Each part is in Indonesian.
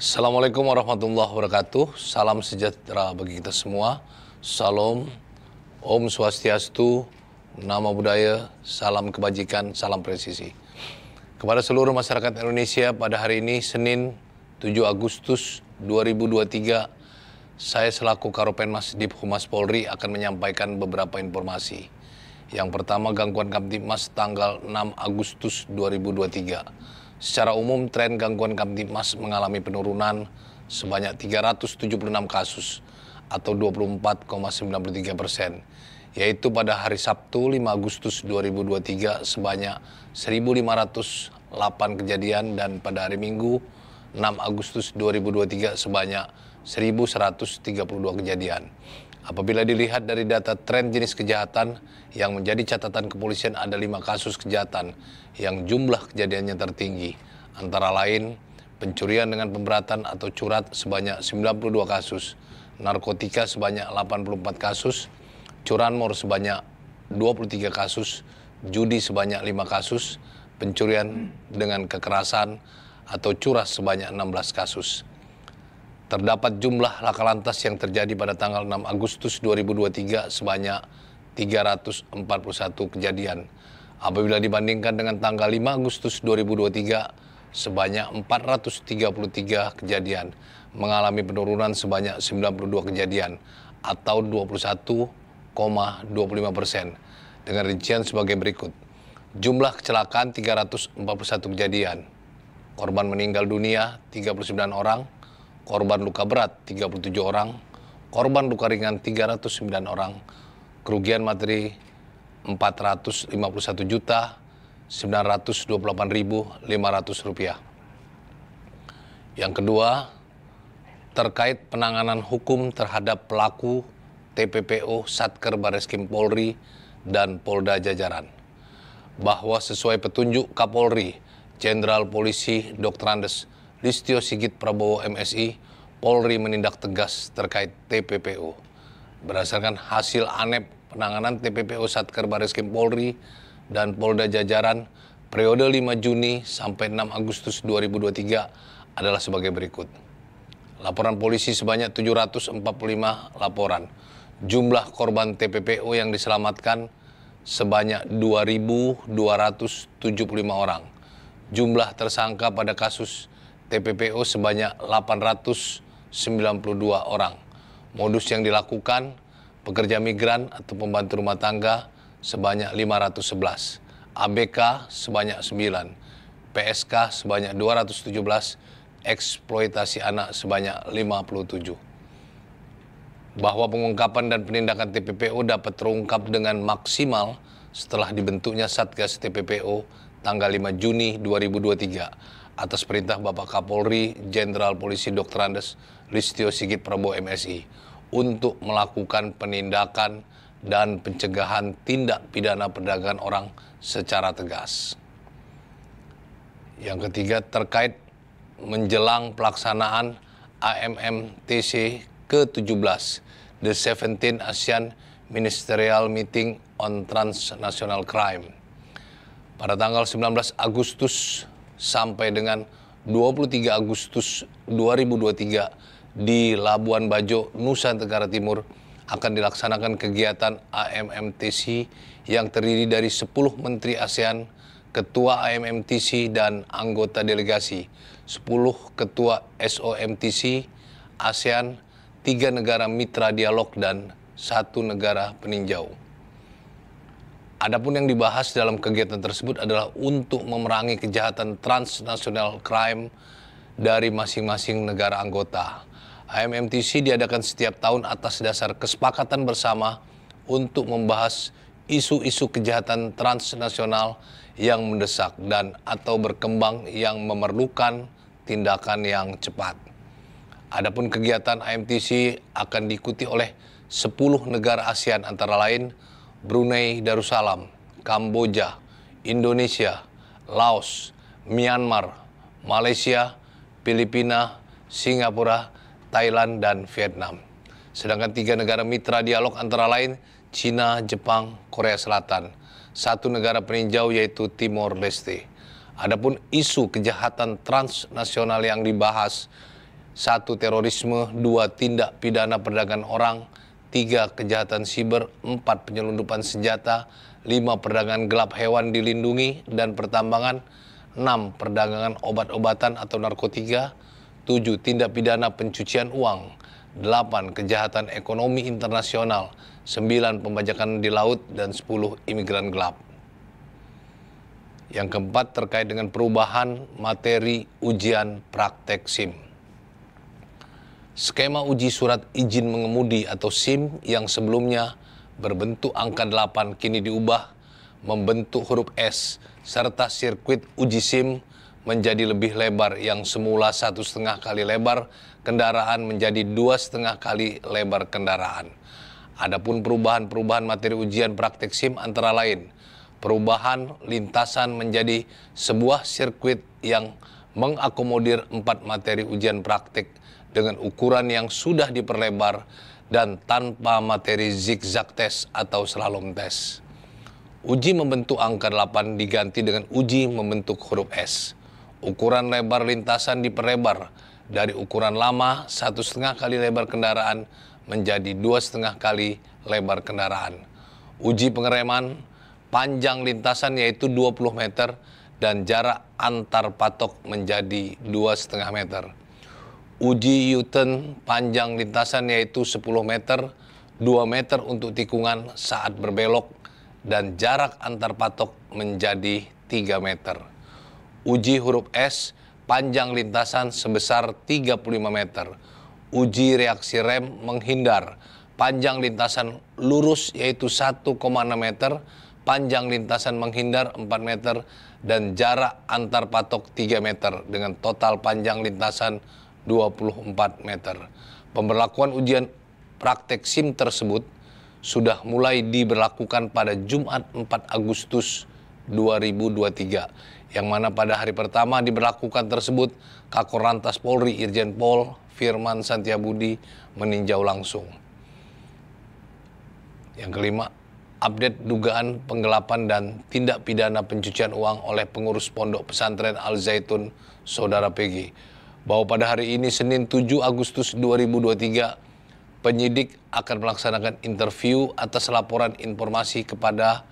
Assalamualaikum warahmatullahi wabarakatuh. Salam sejahtera bagi kita semua. Salam, Om Swastiastu, Nama Budaya, Salam Kebajikan, Salam Presisi. Kepada seluruh masyarakat Indonesia pada hari ini, Senin 7 Agustus 2023, saya selaku Karopenmas di Humas Polri akan menyampaikan beberapa informasi. Yang pertama, gangguan Kamtipmas tanggal 6 Agustus 2023. Secara umum, tren gangguan Kamtipmas mengalami penurunan sebanyak 376 kasus atau 24,93 persen, yaitu pada hari Sabtu 5 Agustus 2023 sebanyak 1.508 kejadian dan pada hari Minggu 6 Agustus 2023 sebanyak 1.132 kejadian. Apabila dilihat dari data tren jenis kejahatan yang menjadi catatan kepolisian ada lima kasus kejahatan yang jumlah kejadiannya tertinggi, antara lain pencurian dengan pemberatan atau curat sebanyak 92 kasus, narkotika sebanyak 84 kasus, curanmor sebanyak 23 kasus, judi sebanyak lima kasus, pencurian dengan kekerasan atau curah sebanyak 16 kasus. Terdapat jumlah laka lantas yang terjadi pada tanggal 6 Agustus 2023 sebanyak 341 kejadian. Apabila dibandingkan dengan tanggal 5 Agustus 2023 sebanyak 433 kejadian, mengalami penurunan sebanyak 92 kejadian atau 21,25 persen dengan rincian sebagai berikut. Jumlah kecelakaan 341 kejadian, Korban meninggal dunia 39 orang, korban luka berat 37 orang, korban luka ringan 309 orang, kerugian materi 451 juta 928.500 rupiah. Yang kedua, terkait penanganan hukum terhadap pelaku TPPO Satker Bareskrim Polri dan Polda Jajaran. Bahwa sesuai petunjuk Kapolri Jenderal Polisi Dr. Andes Listio Sigit Prabowo MSI, Polri menindak tegas terkait TPPO. Berdasarkan hasil ANEP penanganan TPPO Satker Baris Krim Polri dan Polda Jajaran periode 5 Juni sampai 6 Agustus 2023 adalah sebagai berikut. Laporan polisi sebanyak 745 laporan. Jumlah korban TPPO yang diselamatkan sebanyak 2.275 orang jumlah tersangka pada kasus TPPO sebanyak 892 orang. Modus yang dilakukan pekerja migran atau pembantu rumah tangga sebanyak 511, ABK sebanyak 9, PSK sebanyak 217, eksploitasi anak sebanyak 57 bahwa pengungkapan dan penindakan TPPO dapat terungkap dengan maksimal setelah dibentuknya Satgas TPPO tanggal 5 Juni 2023 atas perintah Bapak Kapolri Jenderal Polisi Dr. Andes Listio Sigit Prabowo MSI untuk melakukan penindakan dan pencegahan tindak pidana perdagangan orang secara tegas. Yang ketiga terkait menjelang pelaksanaan AMMTC ke-17, The 17 ASEAN Ministerial Meeting on Transnational Crime pada tanggal 19 Agustus sampai dengan 23 Agustus 2023 di Labuan Bajo, Nusa Tenggara Timur akan dilaksanakan kegiatan AMMTC yang terdiri dari 10 Menteri ASEAN, Ketua AMMTC dan anggota delegasi, 10 Ketua SOMTC, ASEAN, tiga negara mitra dialog dan satu negara peninjau. Adapun yang dibahas dalam kegiatan tersebut adalah untuk memerangi kejahatan transnasional crime dari masing-masing negara anggota. IMMTC diadakan setiap tahun atas dasar kesepakatan bersama untuk membahas isu-isu kejahatan transnasional yang mendesak dan atau berkembang yang memerlukan tindakan yang cepat. Adapun kegiatan IMTC akan diikuti oleh 10 negara ASEAN antara lain Brunei Darussalam, Kamboja, Indonesia, Laos, Myanmar, Malaysia, Filipina, Singapura, Thailand, dan Vietnam. Sedangkan tiga negara mitra dialog antara lain Cina, Jepang, Korea Selatan. Satu negara peninjau yaitu Timor Leste. Adapun isu kejahatan transnasional yang dibahas, satu terorisme, dua tindak pidana perdagangan orang, tiga kejahatan siber, empat penyelundupan senjata, lima perdagangan gelap hewan dilindungi dan pertambangan, enam perdagangan obat-obatan atau narkotika, tujuh tindak pidana pencucian uang, delapan kejahatan ekonomi internasional, sembilan pembajakan di laut dan sepuluh imigran gelap. Yang keempat terkait dengan perubahan materi ujian praktek SIM. Skema uji surat izin mengemudi atau SIM yang sebelumnya berbentuk angka 8 kini diubah membentuk huruf S serta sirkuit uji SIM menjadi lebih lebar yang semula satu setengah kali lebar kendaraan menjadi dua setengah kali lebar kendaraan. Adapun perubahan-perubahan materi ujian praktek SIM antara lain perubahan lintasan menjadi sebuah sirkuit yang mengakomodir empat materi ujian praktik dengan ukuran yang sudah diperlebar dan tanpa materi zigzag test atau slalom test. Uji membentuk angka 8 diganti dengan uji membentuk huruf S. Ukuran lebar lintasan diperlebar dari ukuran lama satu setengah kali lebar kendaraan menjadi dua setengah kali lebar kendaraan. Uji pengereman panjang lintasan yaitu 20 meter dan jarak antar patok menjadi dua setengah meter uji U-turn panjang lintasan yaitu 10 meter, 2 meter untuk tikungan saat berbelok, dan jarak antar patok menjadi 3 meter. Uji huruf S panjang lintasan sebesar 35 meter. Uji reaksi rem menghindar panjang lintasan lurus yaitu 1,6 meter, panjang lintasan menghindar 4 meter, dan jarak antar patok 3 meter dengan total panjang lintasan 24 meter. Pemberlakuan ujian praktek SIM tersebut sudah mulai diberlakukan pada Jumat 4 Agustus 2023 yang mana pada hari pertama diberlakukan tersebut Kakor Lantas Polri Irjen Pol Firman Santiabudi meninjau langsung. Yang kelima, update dugaan penggelapan dan tindak pidana pencucian uang oleh pengurus pondok pesantren Al Zaitun, Saudara Pegi bahwa pada hari ini Senin 7 Agustus 2023 penyidik akan melaksanakan interview atas laporan informasi kepada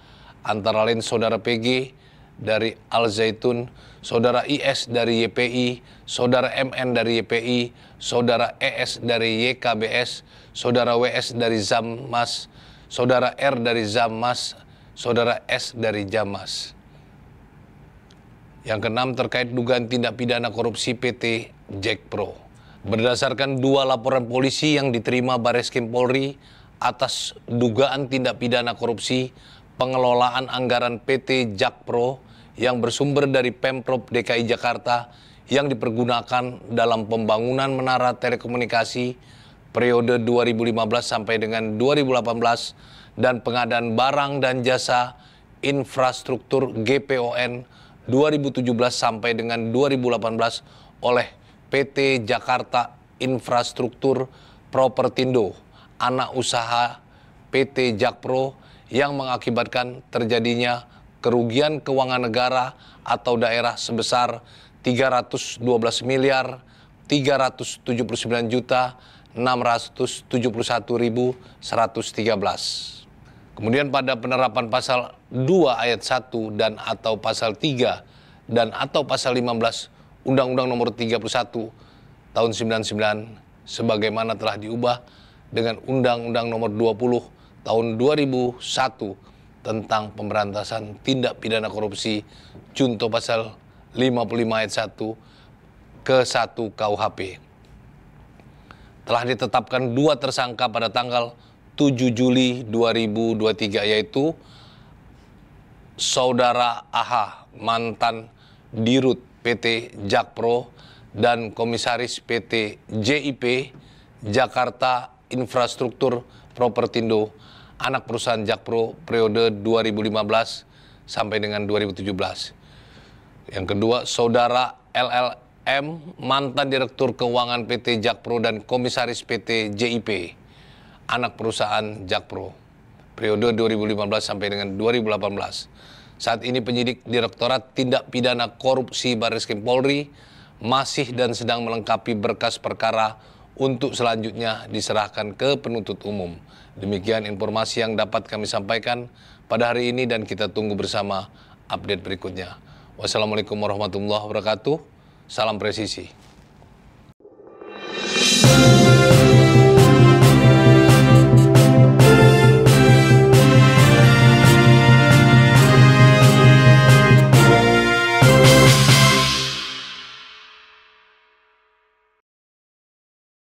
antara lain saudara PG dari Al Zaitun, saudara IS dari YPI, saudara MN dari YPI, saudara ES dari YKBS, saudara WS dari Zammas, saudara R dari Zammas, saudara S dari Jamas. Yang keenam terkait dugaan tindak pidana korupsi PT Jack Pro. Berdasarkan dua laporan polisi yang diterima Baris Polri atas dugaan tindak pidana korupsi pengelolaan anggaran PT Jack Pro yang bersumber dari Pemprov DKI Jakarta yang dipergunakan dalam pembangunan menara telekomunikasi periode 2015 sampai dengan 2018 dan pengadaan barang dan jasa infrastruktur GPON 2017 sampai dengan 2018 oleh PT Jakarta Infrastruktur Propertindo, anak usaha PT Jakpro yang mengakibatkan terjadinya kerugian keuangan negara atau daerah sebesar 312 miliar 379 juta 671.113. Kemudian pada penerapan pasal 2 ayat 1 dan atau pasal 3 dan atau pasal 15 Undang-Undang Nomor 31 tahun 99 sebagaimana telah diubah dengan Undang-Undang Nomor 20 tahun 2001 tentang pemberantasan tindak pidana korupsi junto pasal 55 ayat 1 ke 1 KUHP. Telah ditetapkan dua tersangka pada tanggal 7 Juli 2023 yaitu saudara Aha mantan Dirut PT Jakpro dan komisaris PT JIP Jakarta Infrastruktur Propertindo anak perusahaan Jakpro periode 2015 sampai dengan 2017. Yang kedua, saudara LLM mantan direktur keuangan PT Jakpro dan komisaris PT JIP anak perusahaan Jakpro periode 2015 sampai dengan 2018. Saat ini penyidik Direktorat Tindak Pidana Korupsi Baris Krim Polri masih dan sedang melengkapi berkas perkara untuk selanjutnya diserahkan ke penuntut umum. Demikian informasi yang dapat kami sampaikan pada hari ini dan kita tunggu bersama update berikutnya. Wassalamualaikum warahmatullahi wabarakatuh. Salam presisi.